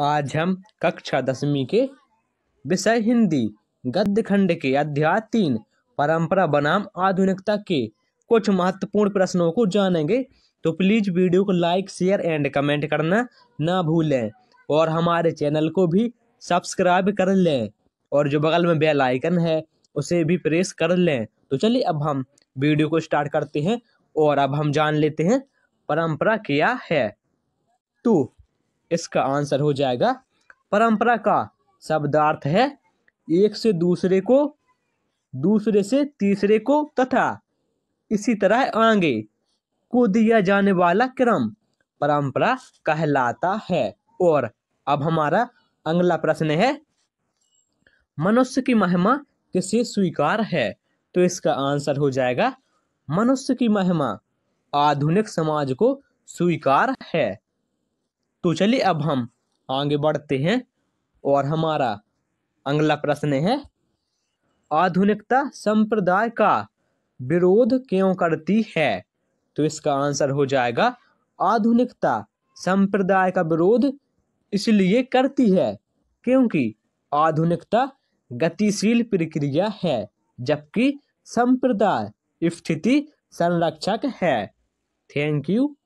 आज हम कक्षा दसवीं के विषय हिंदी गद्य खंड के अध्याय तीन परंपरा बनाम आधुनिकता के कुछ महत्वपूर्ण प्रश्नों को जानेंगे तो प्लीज़ वीडियो को लाइक शेयर एंड कमेंट करना ना भूलें और हमारे चैनल को भी सब्सक्राइब कर लें और जो बगल में बेल आइकन है उसे भी प्रेस कर लें तो चलिए अब हम वीडियो को स्टार्ट करते हैं और अब हम जान लेते हैं परंपरा क्या है तो इसका आंसर हो जाएगा परंपरा का शब्दार्थ है एक से दूसरे को दूसरे से तीसरे को तथा इसी तरह आगे को दिया जाने वाला क्रम परंपरा कहलाता है और अब हमारा अगला प्रश्न है मनुष्य की महिमा किसे स्वीकार है तो इसका आंसर हो जाएगा मनुष्य की महिमा आधुनिक समाज को स्वीकार है तो चलिए अब हम आगे बढ़ते हैं और हमारा अगला प्रश्न है आधुनिकता संप्रदाय का विरोध क्यों करती है तो इसका आंसर हो जाएगा आधुनिकता संप्रदाय का विरोध इसलिए करती है क्योंकि आधुनिकता गतिशील प्रक्रिया है जबकि संप्रदाय स्थिति संरक्षक है थैंक यू